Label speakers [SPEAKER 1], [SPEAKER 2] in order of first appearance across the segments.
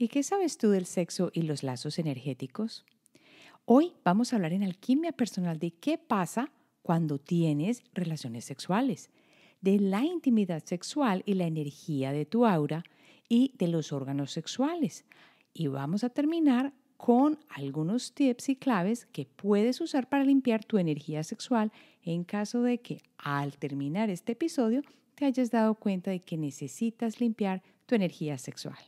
[SPEAKER 1] ¿Y qué sabes tú del sexo y los lazos energéticos? Hoy vamos a hablar en alquimia personal de qué pasa cuando tienes relaciones sexuales, de la intimidad sexual y la energía de tu aura y de los órganos sexuales. Y vamos a terminar con algunos tips y claves que puedes usar para limpiar tu energía sexual en caso de que al terminar este episodio te hayas dado cuenta de que necesitas limpiar tu energía sexual.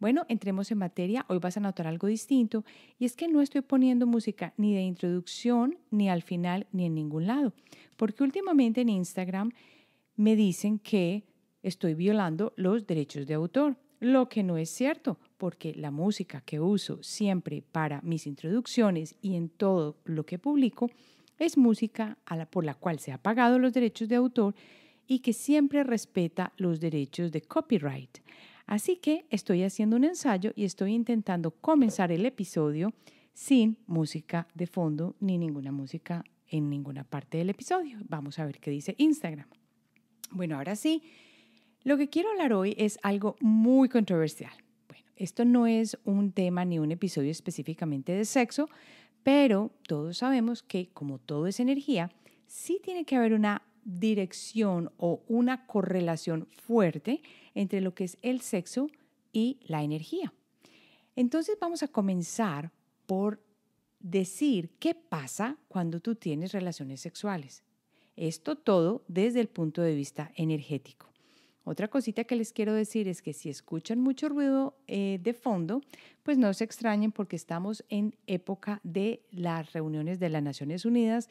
[SPEAKER 1] Bueno, entremos en materia. Hoy vas a notar algo distinto y es que no estoy poniendo música ni de introducción, ni al final, ni en ningún lado. Porque últimamente en Instagram me dicen que estoy violando los derechos de autor, lo que no es cierto, porque la música que uso siempre para mis introducciones y en todo lo que publico es música por la cual se ha pagado los derechos de autor y que siempre respeta los derechos de copyright. Así que estoy haciendo un ensayo y estoy intentando comenzar el episodio sin música de fondo ni ninguna música en ninguna parte del episodio. Vamos a ver qué dice Instagram. Bueno, ahora sí, lo que quiero hablar hoy es algo muy controversial. Bueno, esto no es un tema ni un episodio específicamente de sexo, pero todos sabemos que como todo es energía, sí tiene que haber una dirección o una correlación fuerte entre lo que es el sexo y la energía. Entonces vamos a comenzar por decir qué pasa cuando tú tienes relaciones sexuales. Esto todo desde el punto de vista energético. Otra cosita que les quiero decir es que si escuchan mucho ruido eh, de fondo, pues no se extrañen porque estamos en época de las reuniones de las Naciones Unidas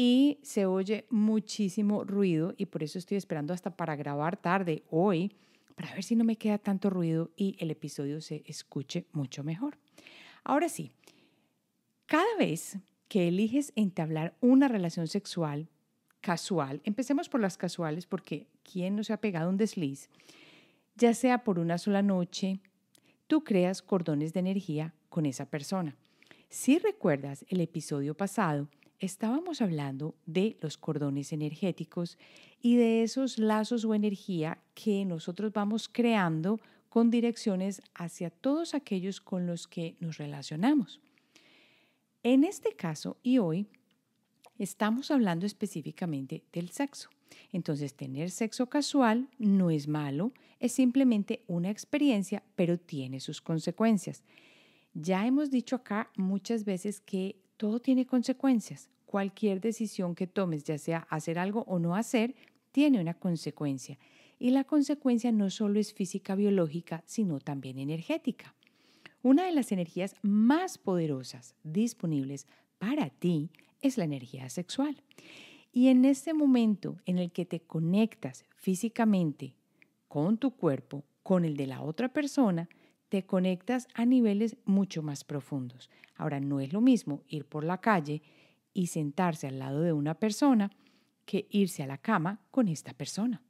[SPEAKER 1] y se oye muchísimo ruido y por eso estoy esperando hasta para grabar tarde hoy para ver si no me queda tanto ruido y el episodio se escuche mucho mejor. Ahora sí, cada vez que eliges entablar una relación sexual casual, empecemos por las casuales porque ¿quién no se ha pegado un desliz? Ya sea por una sola noche, tú creas cordones de energía con esa persona. Si recuerdas el episodio pasado, estábamos hablando de los cordones energéticos y de esos lazos o energía que nosotros vamos creando con direcciones hacia todos aquellos con los que nos relacionamos. En este caso y hoy estamos hablando específicamente del sexo. Entonces, tener sexo casual no es malo, es simplemente una experiencia, pero tiene sus consecuencias. Ya hemos dicho acá muchas veces que todo tiene consecuencias. Cualquier decisión que tomes, ya sea hacer algo o no hacer, tiene una consecuencia. Y la consecuencia no solo es física biológica, sino también energética. Una de las energías más poderosas disponibles para ti es la energía sexual. Y en este momento en el que te conectas físicamente con tu cuerpo, con el de la otra persona, te conectas a niveles mucho más profundos. Ahora, no es lo mismo ir por la calle y sentarse al lado de una persona que irse a la cama con esta persona.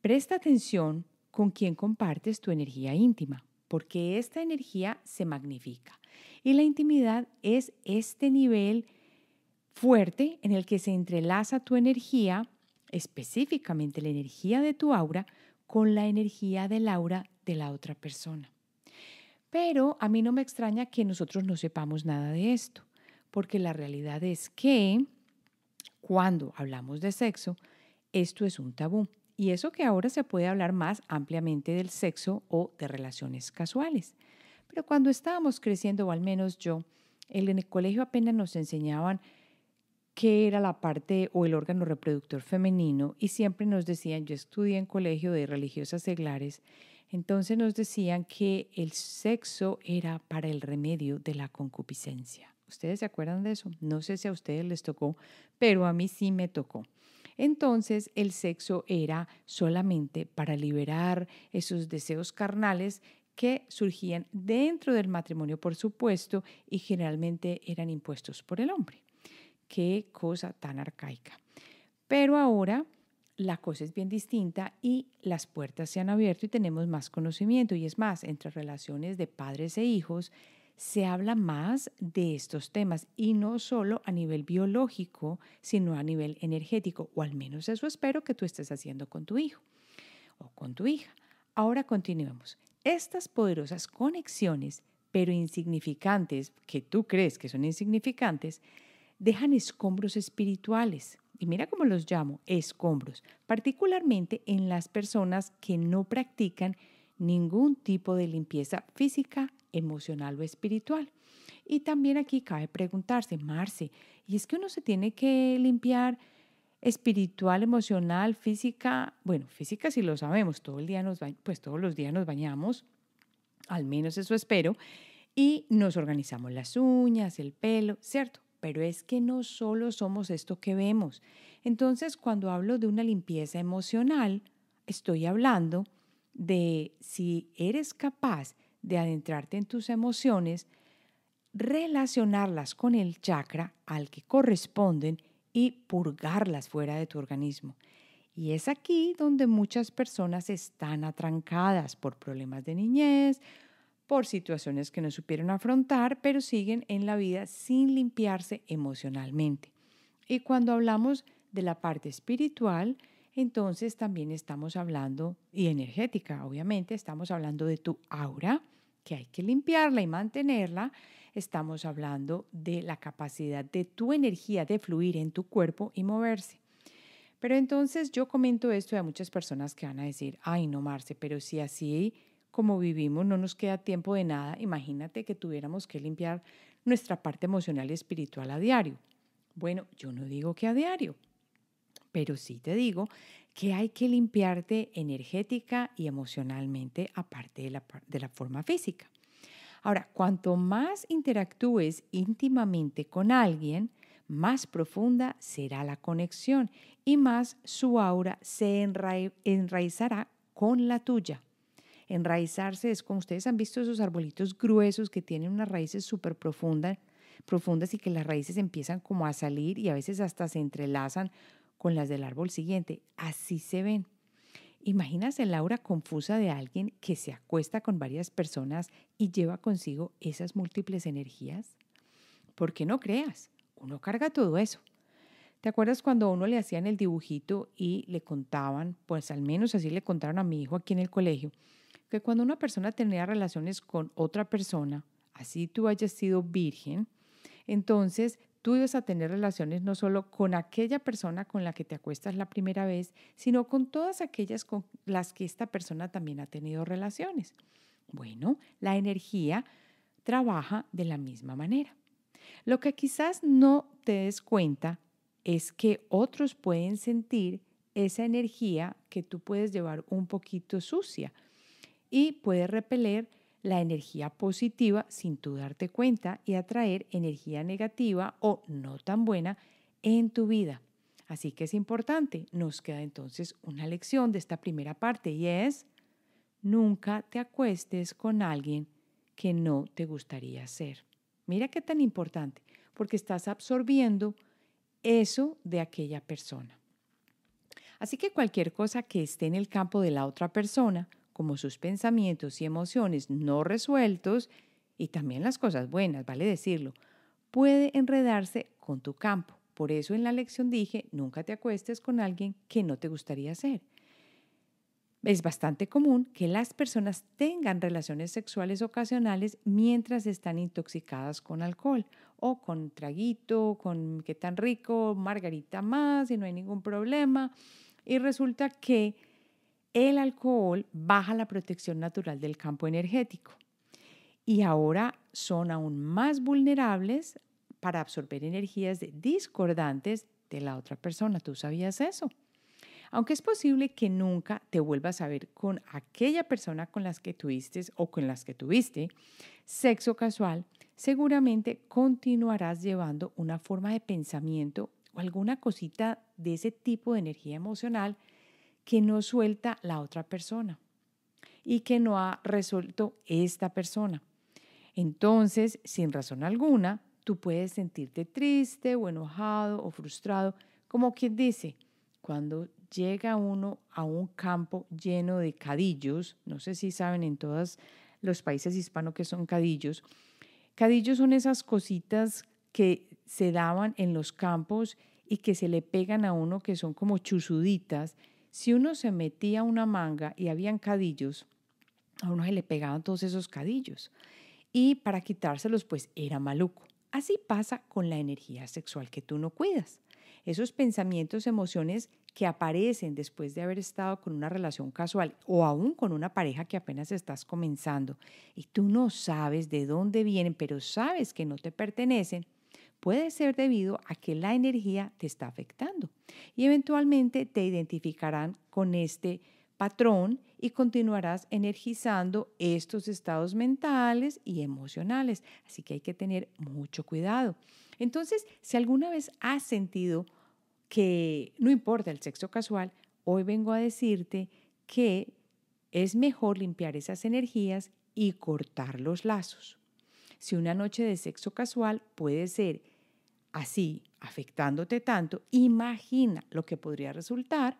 [SPEAKER 1] Presta atención con quien compartes tu energía íntima, porque esta energía se magnifica. Y la intimidad es este nivel fuerte en el que se entrelaza tu energía, específicamente la energía de tu aura, con la energía del aura de la otra persona. Pero a mí no me extraña que nosotros no sepamos nada de esto, porque la realidad es que cuando hablamos de sexo, esto es un tabú. Y eso que ahora se puede hablar más ampliamente del sexo o de relaciones casuales. Pero cuando estábamos creciendo, o al menos yo, en el colegio apenas nos enseñaban qué era la parte o el órgano reproductor femenino y siempre nos decían, yo estudié en colegio de religiosas seglares entonces nos decían que el sexo era para el remedio de la concupiscencia. ¿Ustedes se acuerdan de eso? No sé si a ustedes les tocó, pero a mí sí me tocó. Entonces el sexo era solamente para liberar esos deseos carnales que surgían dentro del matrimonio, por supuesto, y generalmente eran impuestos por el hombre. Qué cosa tan arcaica. Pero ahora la cosa es bien distinta y las puertas se han abierto y tenemos más conocimiento. Y es más, entre relaciones de padres e hijos se habla más de estos temas y no solo a nivel biológico, sino a nivel energético, o al menos eso espero que tú estés haciendo con tu hijo o con tu hija. Ahora continuemos. Estas poderosas conexiones, pero insignificantes, que tú crees que son insignificantes, dejan escombros espirituales y mira cómo los llamo, escombros, particularmente en las personas que no practican ningún tipo de limpieza física, emocional o espiritual. Y también aquí cabe preguntarse, Marce, ¿y es que uno se tiene que limpiar espiritual, emocional, física? Bueno, física sí lo sabemos, todo el día nos pues todos los días nos bañamos, al menos eso espero, y nos organizamos las uñas, el pelo, ¿cierto? pero es que no solo somos esto que vemos. Entonces, cuando hablo de una limpieza emocional, estoy hablando de si eres capaz de adentrarte en tus emociones, relacionarlas con el chakra al que corresponden y purgarlas fuera de tu organismo. Y es aquí donde muchas personas están atrancadas por problemas de niñez, por situaciones que no supieron afrontar, pero siguen en la vida sin limpiarse emocionalmente. Y cuando hablamos de la parte espiritual, entonces también estamos hablando, y energética, obviamente, estamos hablando de tu aura, que hay que limpiarla y mantenerla. Estamos hablando de la capacidad de tu energía de fluir en tu cuerpo y moverse. Pero entonces yo comento esto a muchas personas que van a decir, ay no, Marce, pero si así como vivimos, no nos queda tiempo de nada. Imagínate que tuviéramos que limpiar nuestra parte emocional y espiritual a diario. Bueno, yo no digo que a diario, pero sí te digo que hay que limpiarte energética y emocionalmente aparte de la, forma física. Ahora, cuanto más interactúes íntimamente con alguien, más profunda será la conexión y más su aura se enraizará con la tuya. Enraizarse es como ustedes han visto esos arbolitos gruesos que tienen unas raíces súper profundas, y que las raíces empiezan como a salir y a veces hasta se entrelazan con las del árbol siguiente. Así se ven. Imagínase aura confusa de alguien que se acuesta con varias personas y lleva consigo esas múltiples energías. ¿Por qué no creas? Uno carga todo eso. ¿Te acuerdas cuando a uno le hacían el dibujito y le contaban, pues al menos así le contaron a mi hijo aquí en el colegio, que cuando una persona tenía relaciones con otra persona, así tú hayas sido virgen, entonces tú ibas a tener relaciones no solo con aquella persona con la que te acuestas la primera vez, sino con todas aquellas con las que esta persona también ha tenido relaciones. Bueno, la energía trabaja de la misma manera. Lo que quizás no te des cuenta es que otros pueden sentir esa energía que tú puedes llevar un poquito sucia y puede repeler la energía positiva sin tú darte cuenta y atraer energía negativa o no tan buena en tu vida. Así que es importante, nos queda entonces una lección de esta primera parte y es, nunca te acuestes con alguien que no te gustaría ser. Mira qué tan importante, porque estás absorbiendo eso de aquella persona. Así que cualquier cosa que esté en el campo de la otra persona, como sus pensamientos y emociones no resueltos y también las cosas buenas, vale decirlo, puede enredarse con tu campo. Por eso en la lección dije, nunca te acuestes con alguien que no te gustaría ser. Es bastante común que las personas tengan relaciones sexuales ocasionales mientras están intoxicadas con alcohol o con traguito, con qué tan rico, margarita más y no hay ningún problema. Y resulta que el alcohol baja la protección natural del campo energético y ahora son aún más vulnerables para absorber energías discordantes de la otra persona. ¿Tú sabías eso? Aunque es posible que nunca te vuelvas a ver con aquella persona con las que tuviste o con las que tuviste sexo casual, seguramente continuarás llevando una forma de pensamiento o alguna cosita de ese tipo de energía emocional que no suelta la otra persona y que no ha resuelto esta persona. Entonces, sin razón alguna, tú puedes sentirte triste o enojado o frustrado, como quien dice, cuando llega uno a un campo lleno de cadillos, no sé si saben en todos los países hispanos que son cadillos, cadillos son esas cositas que se daban en los campos y que se le pegan a uno que son como chuzuditas si uno se metía una manga y habían cadillos, a uno se le pegaban todos esos cadillos. Y para quitárselos, pues era maluco. Así pasa con la energía sexual que tú no cuidas. Esos pensamientos, emociones que aparecen después de haber estado con una relación casual o aún con una pareja que apenas estás comenzando y tú no sabes de dónde vienen, pero sabes que no te pertenecen, puede ser debido a que la energía te está afectando y eventualmente te identificarán con este patrón y continuarás energizando estos estados mentales y emocionales. Así que hay que tener mucho cuidado. Entonces, si alguna vez has sentido que no importa el sexo casual, hoy vengo a decirte que es mejor limpiar esas energías y cortar los lazos si una noche de sexo casual puede ser así, afectándote tanto, imagina lo que podría resultar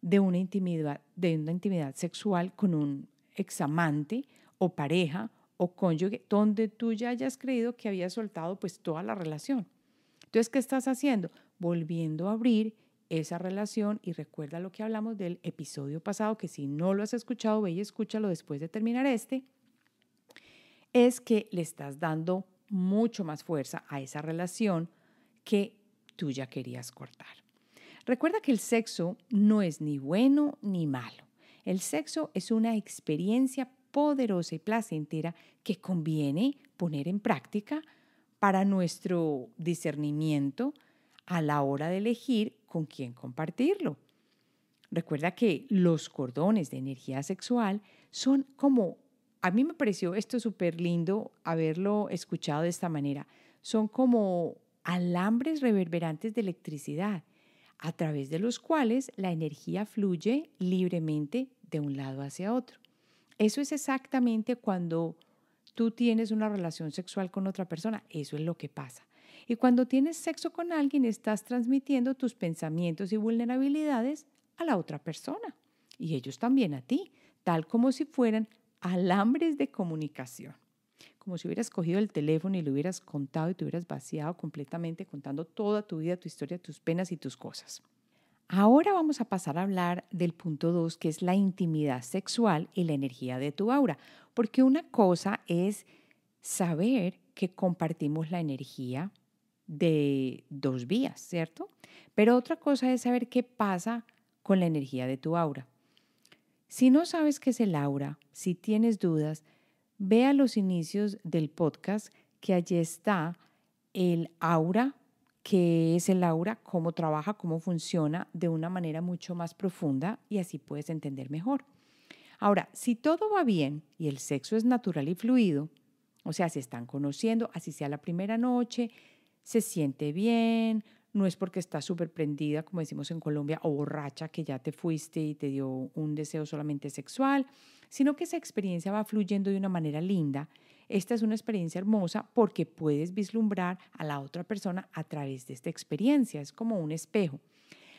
[SPEAKER 1] de una intimidad, de una intimidad sexual con un examante o pareja o cónyuge donde tú ya hayas creído que había soltado pues toda la relación. Entonces, ¿qué estás haciendo? Volviendo a abrir esa relación y recuerda lo que hablamos del episodio pasado, que si no lo has escuchado, ve y escúchalo después de terminar este, es que le estás dando mucho más fuerza a esa relación que tú ya querías cortar. Recuerda que el sexo no es ni bueno ni malo. El sexo es una experiencia poderosa y placentera que conviene poner en práctica para nuestro discernimiento a la hora de elegir con quién compartirlo. Recuerda que los cordones de energía sexual son como a mí me pareció esto súper lindo haberlo escuchado de esta manera. Son como alambres reverberantes de electricidad, a través de los cuales la energía fluye libremente de un lado hacia otro. Eso es exactamente cuando tú tienes una relación sexual con otra persona. Eso es lo que pasa. Y cuando tienes sexo con alguien, estás transmitiendo tus pensamientos y vulnerabilidades a la otra persona y ellos también a ti, tal como si fueran alambres de comunicación, como si hubieras cogido el teléfono y lo hubieras contado y te hubieras vaciado completamente contando toda tu vida, tu historia, tus penas y tus cosas. Ahora vamos a pasar a hablar del punto 2, que es la intimidad sexual y la energía de tu aura, porque una cosa es saber que compartimos la energía de dos vías, ¿cierto? Pero otra cosa es saber qué pasa con la energía de tu aura. Si no sabes qué es el aura, si tienes dudas, ve a los inicios del podcast que allí está el aura, qué es el aura, cómo trabaja, cómo funciona de una manera mucho más profunda y así puedes entender mejor. Ahora, si todo va bien y el sexo es natural y fluido, o sea, se están conociendo, así sea la primera noche, se siente bien, no es porque estás súper prendida, como decimos en Colombia, o borracha que ya te fuiste y te dio un deseo solamente sexual, sino que esa experiencia va fluyendo de una manera linda. Esta es una experiencia hermosa porque puedes vislumbrar a la otra persona a través de esta experiencia, es como un espejo.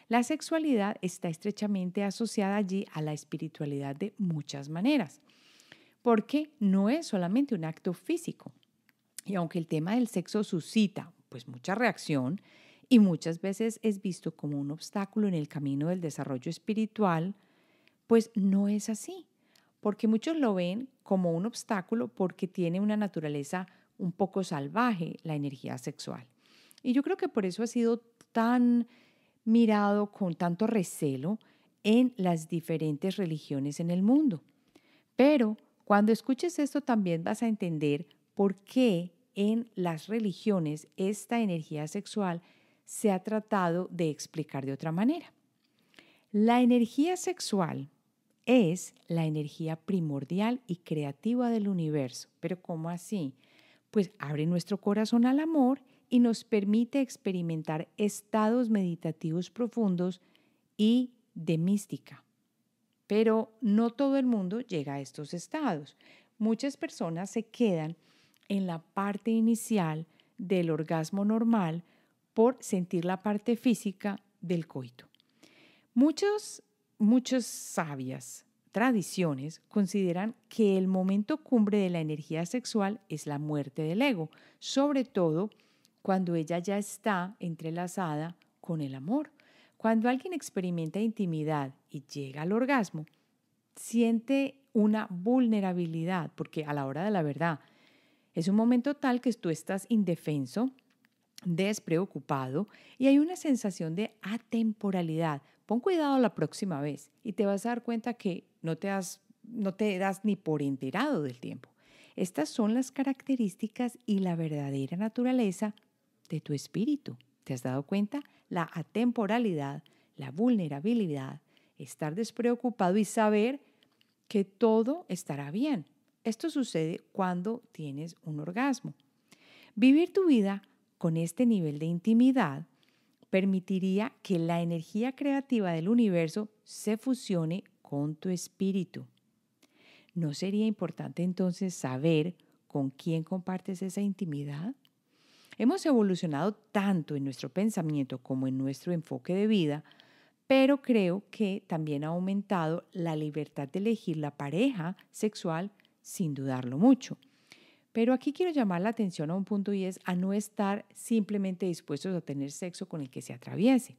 [SPEAKER 1] La sexualidad está estrechamente asociada allí a la espiritualidad de muchas maneras, porque no es solamente un acto físico. Y aunque el tema del sexo suscita pues mucha reacción, y muchas veces es visto como un obstáculo en el camino del desarrollo espiritual, pues no es así, porque muchos lo ven como un obstáculo porque tiene una naturaleza un poco salvaje, la energía sexual. Y yo creo que por eso ha sido tan mirado con tanto recelo en las diferentes religiones en el mundo. Pero cuando escuches esto también vas a entender por qué en las religiones esta energía sexual se ha tratado de explicar de otra manera. La energía sexual es la energía primordial y creativa del universo. Pero ¿cómo así? Pues abre nuestro corazón al amor y nos permite experimentar estados meditativos profundos y de mística. Pero no todo el mundo llega a estos estados. Muchas personas se quedan en la parte inicial del orgasmo normal por sentir la parte física del coito. Muchos, muchas sabias tradiciones consideran que el momento cumbre de la energía sexual es la muerte del ego, sobre todo cuando ella ya está entrelazada con el amor. Cuando alguien experimenta intimidad y llega al orgasmo, siente una vulnerabilidad, porque a la hora de la verdad es un momento tal que tú estás indefenso, despreocupado y hay una sensación de atemporalidad. Pon cuidado la próxima vez y te vas a dar cuenta que no te, has, no te das ni por enterado del tiempo. Estas son las características y la verdadera naturaleza de tu espíritu. ¿Te has dado cuenta? La atemporalidad, la vulnerabilidad, estar despreocupado y saber que todo estará bien. Esto sucede cuando tienes un orgasmo. Vivir tu vida con este nivel de intimidad permitiría que la energía creativa del universo se fusione con tu espíritu. ¿No sería importante entonces saber con quién compartes esa intimidad? Hemos evolucionado tanto en nuestro pensamiento como en nuestro enfoque de vida, pero creo que también ha aumentado la libertad de elegir la pareja sexual sin dudarlo mucho. Pero aquí quiero llamar la atención a un punto y es a no estar simplemente dispuestos a tener sexo con el que se atraviese.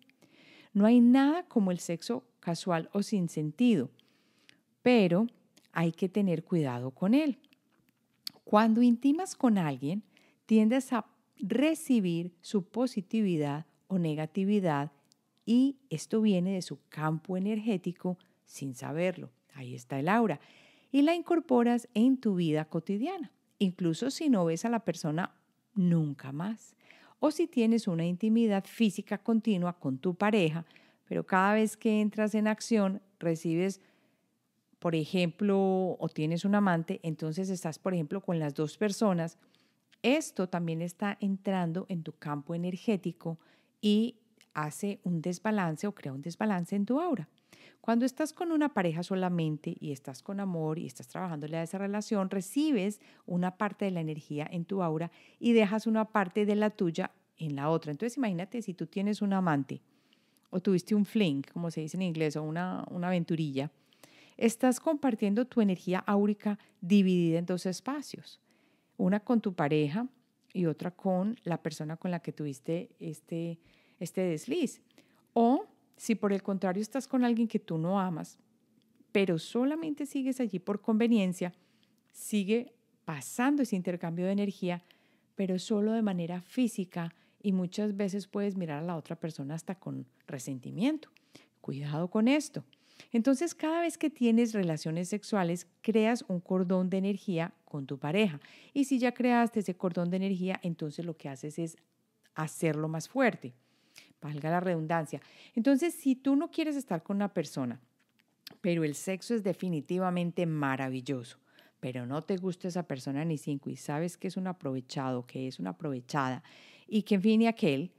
[SPEAKER 1] No hay nada como el sexo casual o sin sentido, pero hay que tener cuidado con él. Cuando intimas con alguien, tiendes a recibir su positividad o negatividad y esto viene de su campo energético sin saberlo. Ahí está el aura. Y la incorporas en tu vida cotidiana incluso si no ves a la persona nunca más. O si tienes una intimidad física continua con tu pareja, pero cada vez que entras en acción recibes, por ejemplo, o tienes un amante, entonces estás, por ejemplo, con las dos personas. Esto también está entrando en tu campo energético y hace un desbalance o crea un desbalance en tu aura. Cuando estás con una pareja solamente y estás con amor y estás trabajándole a esa relación, recibes una parte de la energía en tu aura y dejas una parte de la tuya en la otra. Entonces imagínate si tú tienes un amante o tuviste un fling, como se dice en inglés, o una, una aventurilla, estás compartiendo tu energía áurica dividida en dos espacios, una con tu pareja y otra con la persona con la que tuviste este este desliz. O si por el contrario estás con alguien que tú no amas, pero solamente sigues allí por conveniencia, sigue pasando ese intercambio de energía, pero solo de manera física y muchas veces puedes mirar a la otra persona hasta con resentimiento. Cuidado con esto. Entonces, cada vez que tienes relaciones sexuales, creas un cordón de energía con tu pareja. Y si ya creaste ese cordón de energía, entonces lo que haces es hacerlo más fuerte valga la redundancia. Entonces, si tú no quieres estar con una persona, pero el sexo es definitivamente maravilloso, pero no te gusta esa persona ni cinco y sabes que es un aprovechado, que es una aprovechada y que en fin y aquel,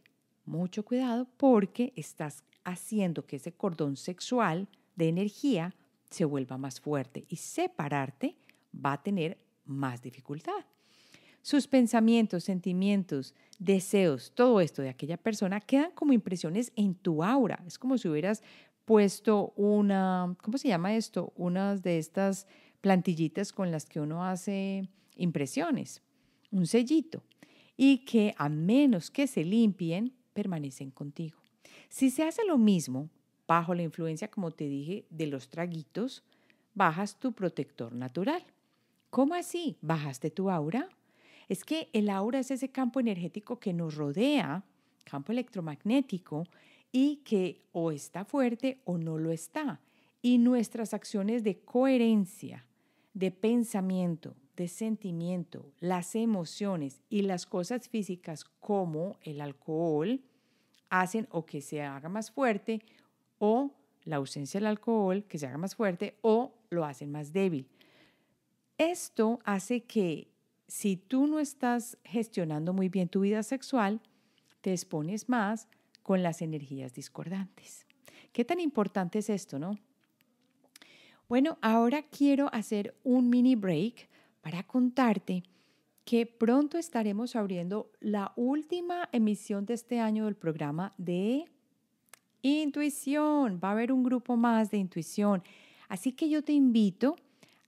[SPEAKER 1] mucho cuidado porque estás haciendo que ese cordón sexual de energía se vuelva más fuerte y separarte va a tener más dificultad. Sus pensamientos, sentimientos, deseos, todo esto de aquella persona quedan como impresiones en tu aura. Es como si hubieras puesto una, ¿cómo se llama esto? Unas de estas plantillitas con las que uno hace impresiones, un sellito, y que a menos que se limpien, permanecen contigo. Si se hace lo mismo, bajo la influencia, como te dije, de los traguitos, bajas tu protector natural. ¿Cómo así? ¿Bajaste tu aura? es que el aura es ese campo energético que nos rodea, campo electromagnético, y que o está fuerte o no lo está. Y nuestras acciones de coherencia, de pensamiento, de sentimiento, las emociones y las cosas físicas como el alcohol hacen o que se haga más fuerte o la ausencia del alcohol que se haga más fuerte o lo hacen más débil. Esto hace que si tú no estás gestionando muy bien tu vida sexual, te expones más con las energías discordantes. ¿Qué tan importante es esto, no? Bueno, ahora quiero hacer un mini break para contarte que pronto estaremos abriendo la última emisión de este año del programa de intuición. Va a haber un grupo más de intuición. Así que yo te invito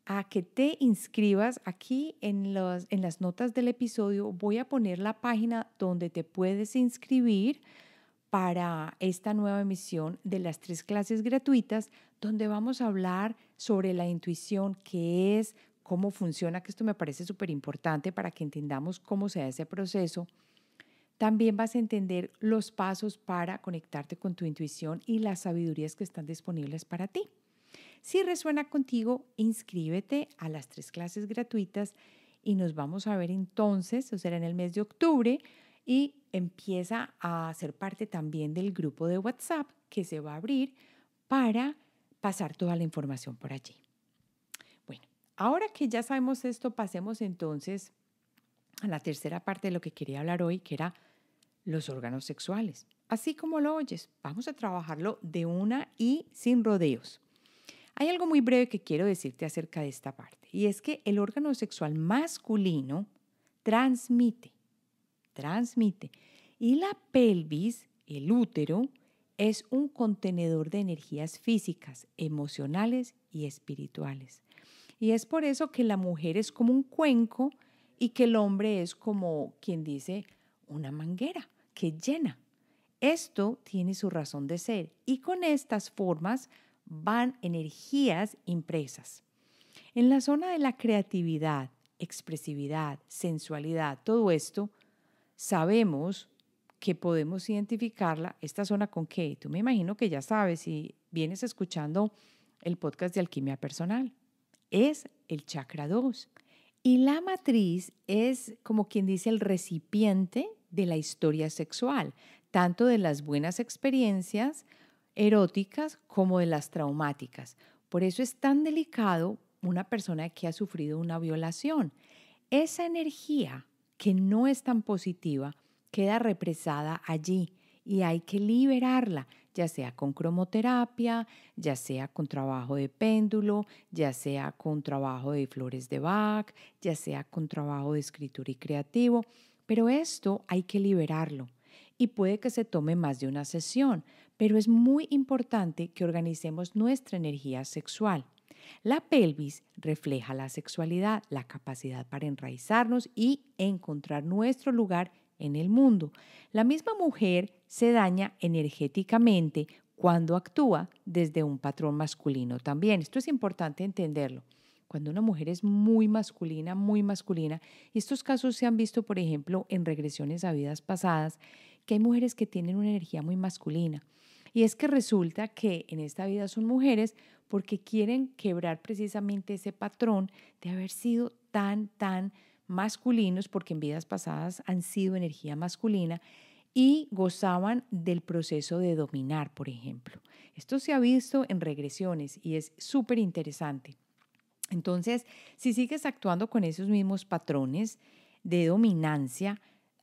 [SPEAKER 1] a que te inscribas aquí en, en las notas del episodio. Voy a poner la página donde te puedes inscribir para esta nueva emisión de las tres clases gratuitas, donde vamos a hablar sobre la intuición, qué es, cómo funciona, que esto me parece súper importante para que entendamos cómo se hace ese proceso. También vas a entender los pasos para conectarte con tu intuición y las sabidurías que están disponibles para ti. Si resuena contigo, inscríbete a las tres clases gratuitas y nos vamos a ver entonces, o será en el mes de octubre, y empieza a ser parte también del grupo de WhatsApp que se va a abrir para pasar toda la información por allí. Bueno, ahora que ya sabemos esto, pasemos entonces a la tercera parte de lo que quería hablar hoy, que era los órganos sexuales. Así como lo oyes, vamos a trabajarlo de una y sin rodeos. Hay algo muy breve que quiero decirte acerca de esta parte, y es que el órgano sexual masculino transmite, transmite, y la pelvis, el útero, es un contenedor de energías físicas, emocionales y espirituales. Y es por eso que la mujer es como un cuenco y que el hombre es como quien dice una manguera que llena. Esto tiene su razón de ser y con estas formas van energías impresas. En la zona de la creatividad, expresividad, sensualidad, todo esto, sabemos que podemos identificarla, esta zona con qué. Tú me imagino que ya sabes si vienes escuchando el podcast de alquimia personal. Es el chakra 2. Y la matriz es como quien dice el recipiente de la historia sexual, tanto de las buenas experiencias eróticas como de las traumáticas. Por eso es tan delicado una persona que ha sufrido una violación. Esa energía que no es tan positiva queda represada allí y hay que liberarla, ya sea con cromoterapia, ya sea con trabajo de péndulo, ya sea con trabajo de flores de Bach, ya sea con trabajo de escritura y creativo, pero esto hay que liberarlo y puede que se tome más de una sesión, pero es muy importante que organicemos nuestra energía sexual. La pelvis refleja la sexualidad, la capacidad para enraizarnos y encontrar nuestro lugar en el mundo. La misma mujer se daña energéticamente cuando actúa desde un patrón masculino también. Esto es importante entenderlo. Cuando una mujer es muy masculina, muy masculina, y estos casos se han visto, por ejemplo, en regresiones a vidas pasadas, que hay mujeres que tienen una energía muy masculina y es que resulta que en esta vida son mujeres porque quieren quebrar precisamente ese patrón de haber sido tan, tan masculinos, porque en vidas pasadas han sido energía masculina y gozaban del proceso de dominar, por ejemplo. Esto se ha visto en regresiones y es súper interesante. Entonces, si sigues actuando con esos mismos patrones de dominancia,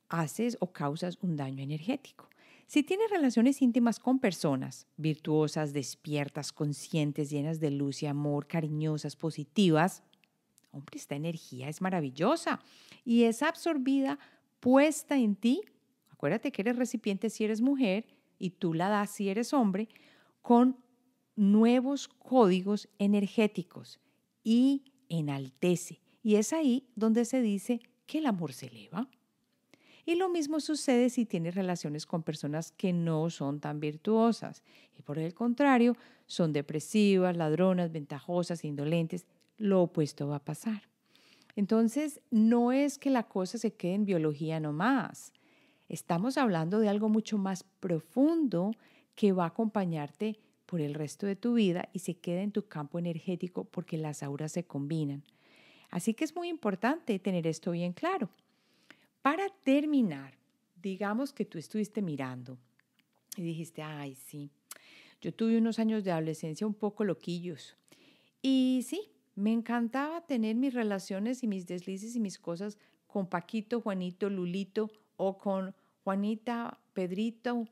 [SPEAKER 1] haces o causas un daño energético. Si tienes relaciones íntimas con personas, virtuosas, despiertas, conscientes, llenas de luz y amor, cariñosas, positivas, hombre, esta energía es maravillosa y es absorbida, puesta en ti. Acuérdate que eres recipiente si eres mujer y tú la das si eres hombre, con nuevos códigos energéticos y enaltece. Y es ahí donde se dice que el amor se eleva. Y lo mismo sucede si tienes relaciones con personas que no son tan virtuosas y por el contrario son depresivas, ladronas, ventajosas, indolentes. Lo opuesto va a pasar. Entonces, no es que la cosa se quede en biología nomás. Estamos hablando de algo mucho más profundo que va a acompañarte por el resto de tu vida y se queda en tu campo energético porque las auras se combinan. Así que es muy importante tener esto bien claro. Para terminar, digamos que tú estuviste mirando y dijiste, ay, sí, yo tuve unos años de adolescencia un poco loquillos. Y sí, me encantaba tener mis relaciones y mis deslices y mis cosas con Paquito, Juanito, Lulito o con Juanita, Pedrito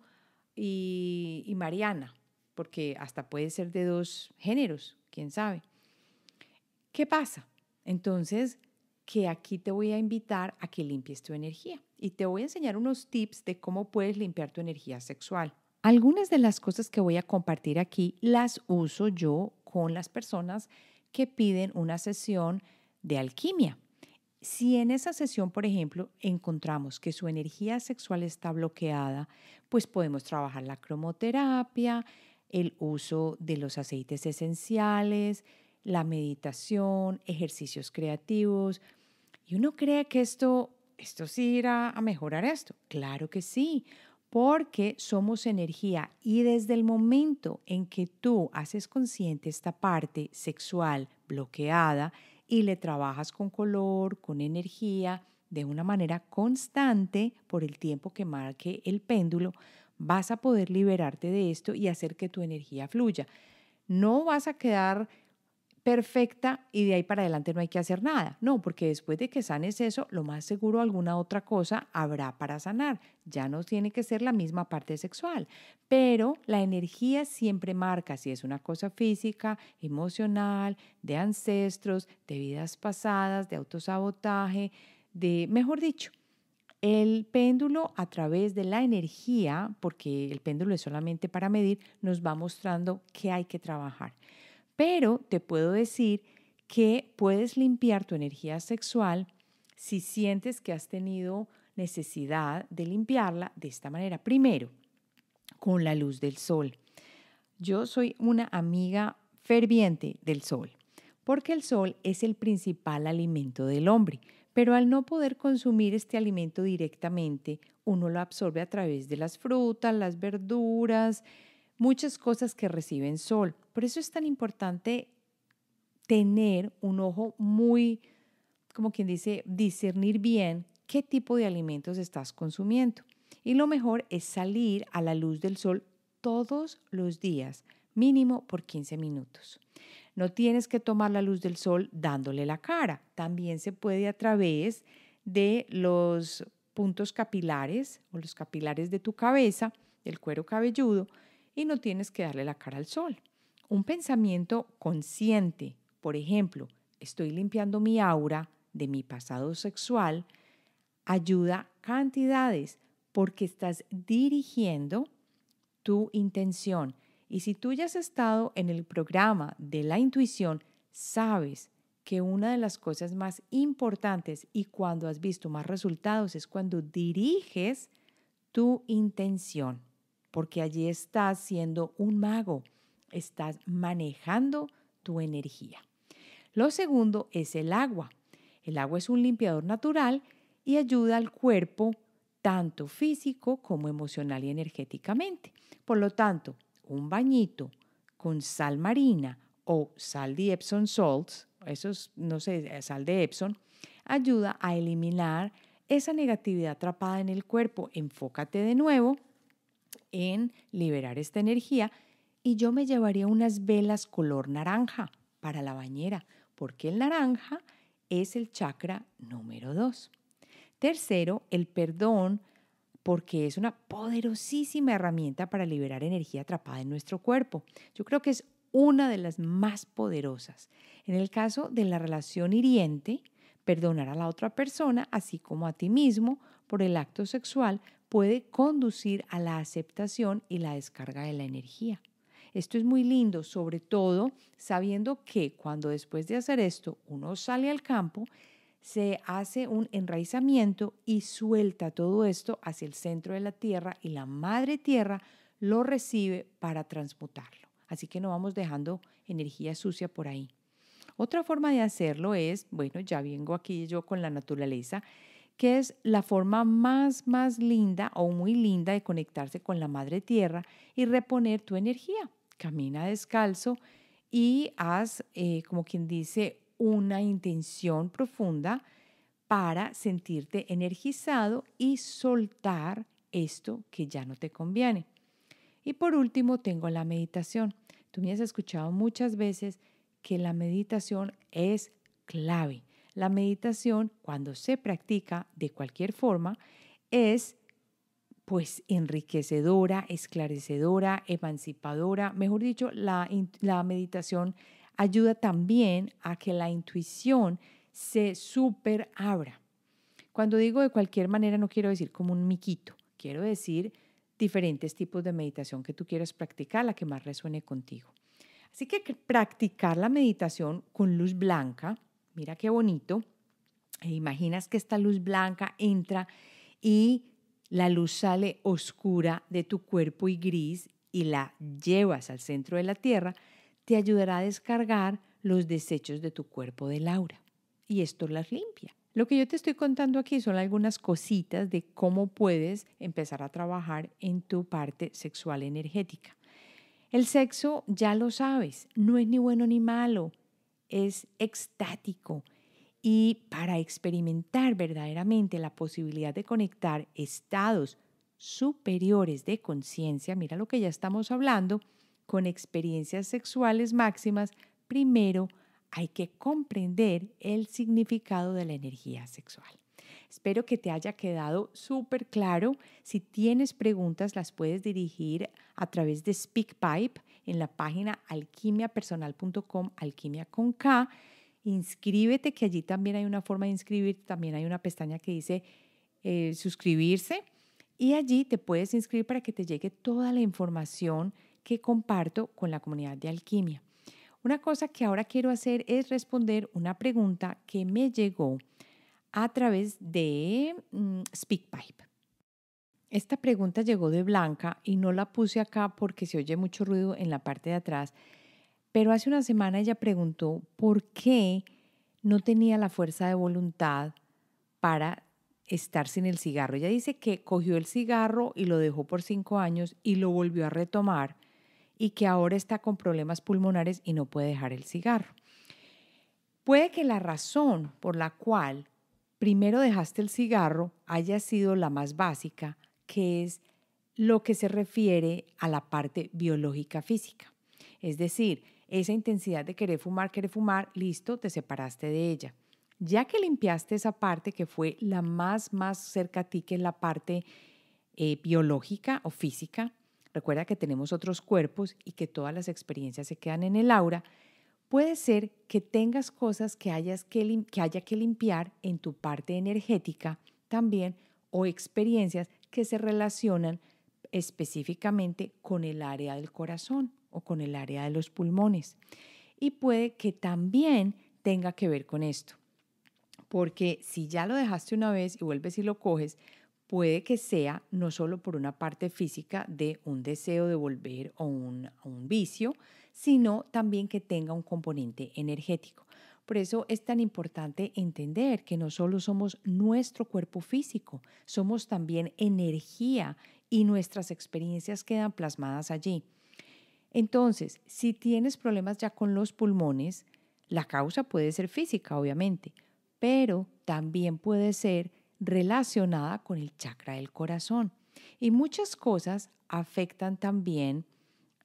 [SPEAKER 1] y, Mariana, porque hasta puede ser de dos géneros, quién sabe. ¿Qué pasa? Entonces, que aquí te voy a invitar a que limpies tu energía y te voy a enseñar unos tips de cómo puedes limpiar tu energía sexual. Algunas de las cosas que voy a compartir aquí las uso yo con las personas que piden una sesión de alquimia. Si en esa sesión, por ejemplo, encontramos que su energía sexual está bloqueada, pues podemos trabajar la cromoterapia, el uso de los aceites esenciales, la meditación, ejercicios creativos, y uno cree que esto, esto sí irá a mejorar esto. Claro que sí, porque somos energía y desde el momento en que tú haces consciente esta parte sexual bloqueada y le trabajas con color, con energía, de una manera constante por el tiempo que marque el péndulo, vas a poder liberarte de esto y hacer que tu energía fluya. No vas a quedar perfecta y de ahí para adelante no hay que hacer nada. No, porque después de que sanes eso, lo más seguro alguna otra cosa habrá para sanar. Ya no tiene que ser la misma parte sexual, pero la energía siempre marca si es una cosa física, emocional, de ancestros, de vidas pasadas, de autosabotaje, de, mejor dicho, el péndulo a través de la energía, porque el péndulo es solamente para medir, nos va mostrando qué hay que trabajar. Pero te puedo decir que puedes limpiar tu energía sexual si sientes que has tenido necesidad de limpiarla de esta manera. Primero, con la luz del sol. Yo soy una amiga ferviente del sol, porque el sol es el principal alimento del hombre, pero al no poder consumir este alimento directamente, uno lo absorbe a través de las frutas, las verduras, muchas cosas que reciben sol. Por eso es tan importante tener un ojo muy, como quien dice, discernir bien qué tipo de alimentos estás consumiendo. Y lo mejor es salir a la luz del sol todos los días, mínimo por 15 minutos. No tienes que tomar la luz del sol dándole la cara. También se puede a través de los puntos capilares o los capilares de tu cabeza, el cuero cabelludo, y no tienes que darle la cara al sol. Un pensamiento consciente, por ejemplo, estoy limpiando mi aura de mi pasado sexual, ayuda cantidades porque estás dirigiendo tu intención. Y si tú ya has estado en el programa de la intuición, sabes que una de las cosas más importantes y cuando has visto más resultados es cuando diriges tu intención porque allí estás siendo un mago, estás manejando tu energía. Lo segundo es el agua. El agua es un limpiador natural y ayuda al cuerpo tanto físico como emocional y energéticamente. Por lo tanto, un bañito con sal marina o sal de Epsom salts, eso no sé, sal de Epsom, ayuda a eliminar esa negatividad atrapada en el cuerpo. Enfócate de nuevo en liberar esta energía y yo me llevaría unas velas color naranja para la bañera, porque el naranja es el chakra número 2. Tercero, el perdón, porque es una poderosísima herramienta para liberar energía atrapada en nuestro cuerpo. Yo creo que es una de las más poderosas. En el caso de la relación hiriente, perdonar a la otra persona, así como a ti mismo, por el acto sexual puede conducir a la aceptación y la descarga de la energía. Esto es muy lindo, sobre todo sabiendo que cuando después de hacer esto uno sale al campo, se hace un enraizamiento y suelta todo esto hacia el centro de la tierra y la madre tierra lo recibe para transmutarlo. Así que no vamos dejando energía sucia por ahí. Otra forma de hacerlo es, bueno, ya vengo aquí yo con la naturaleza, que es la forma más, más linda o muy linda de conectarse con la Madre Tierra y reponer tu energía. Camina descalzo y haz, eh, como quien dice, una intención profunda para sentirte energizado y soltar esto que ya no te conviene. Y por último, tengo la meditación. Tú me has escuchado muchas veces que la meditación es clave. La meditación, cuando se practica de cualquier forma, es pues enriquecedora, esclarecedora, emancipadora. Mejor dicho, la, meditación ayuda también a que la intuición se super abra. Cuando digo de cualquier manera, no quiero decir como un miquito, quiero decir diferentes tipos de meditación que tú quieras practicar, la que más resuene contigo. Así que practicar la meditación con luz blanca Mira qué bonito. E imaginas que esta luz blanca entra y la luz sale oscura de tu cuerpo y gris y la llevas al centro de la Tierra, te ayudará a descargar los desechos de tu cuerpo de Laura Y esto las limpia. Lo que yo te estoy contando aquí son algunas cositas de cómo puedes empezar a trabajar en tu parte sexual energética. El sexo, ya lo sabes, no es ni bueno ni malo, es extático y para experimentar verdaderamente la posibilidad de conectar estados superiores de conciencia, mira lo que ya estamos hablando, con experiencias sexuales máximas, primero hay que comprender el significado de la energía sexual. Espero que te haya quedado súper claro. Si tienes preguntas, las puedes dirigir a través de SpeakPipe en la página alquimiapersonal.com, alquimia con K. Inscríbete, que allí también hay una forma de inscribirte, también hay una pestaña que dice eh, suscribirse y allí te puedes inscribir para que te llegue toda la información que comparto con la comunidad de alquimia. Una cosa que ahora quiero hacer es responder una pregunta que me llegó a través de mm, SpeakPipe. Esta pregunta llegó de Blanca y no la puse acá porque se oye mucho ruido en la parte de atrás, pero hace una semana ella preguntó por qué no tenía la fuerza de voluntad para estar sin el cigarro. Ella dice que cogió el cigarro y lo dejó por cinco años y lo volvió a retomar y que ahora está con problemas pulmonares y no puede dejar el cigarro. Puede que la razón por la cual primero dejaste el cigarro haya sido la más básica, que es lo que se refiere a la parte biológica física. Es decir, esa intensidad de querer fumar, querer fumar, listo, te separaste de ella. Ya que limpiaste esa parte que fue la más, más cerca a ti, que es la parte eh, biológica o física, recuerda que tenemos otros cuerpos y que todas las experiencias se quedan en el aura, puede ser que tengas cosas que, hayas que, que haya que limpiar en tu parte energética también o experiencias que se relacionan específicamente con el área del corazón o con el área de los pulmones. Y puede que también tenga que ver con esto, porque si ya lo dejaste una vez y vuelves y lo coges, puede que sea no solo por una parte física de un deseo de volver o un, un vicio, sino también que tenga un componente energético. Por eso es tan importante entender que no solo somos nuestro cuerpo físico, somos también energía y nuestras experiencias quedan plasmadas allí. Entonces, si tienes problemas ya con los pulmones, la causa puede ser física, obviamente, pero también puede ser relacionada con el chakra del corazón. Y muchas cosas afectan también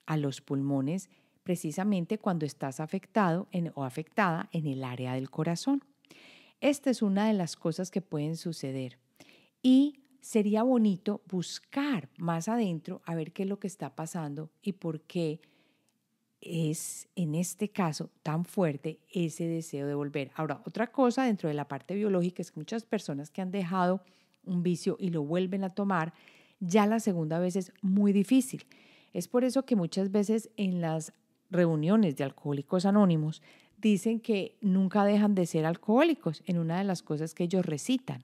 [SPEAKER 1] a los pulmones precisamente cuando estás afectado o afectada en el área del corazón. Esta es una de las cosas que pueden suceder y sería bonito buscar más adentro a ver qué es lo que está pasando y por qué es en este caso tan fuerte ese deseo de volver. Ahora, otra cosa dentro de la parte biológica es que muchas personas que han dejado un vicio y lo vuelven a tomar, ya la segunda vez es muy difícil. Es por eso que muchas veces en las reuniones de alcohólicos anónimos dicen que nunca dejan de ser alcohólicos en una de las cosas que ellos recitan.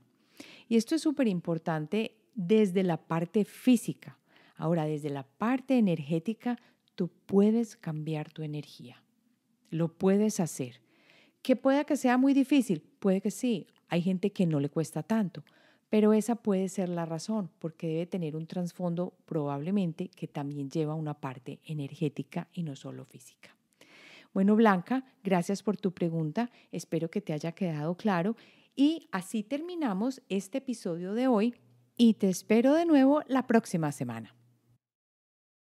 [SPEAKER 1] Y esto es súper importante desde la parte física. Ahora, desde la parte energética, tú puedes cambiar tu energía. Lo puedes hacer. Que pueda que sea muy difícil, puede que sí. Hay gente que no le cuesta tanto, pero esa puede ser la razón, porque debe tener un trasfondo probablemente que también lleva una parte energética y no solo física. Bueno, Blanca, gracias por tu pregunta. Espero que te haya quedado claro. Y así terminamos este episodio de hoy y te espero de nuevo la próxima semana.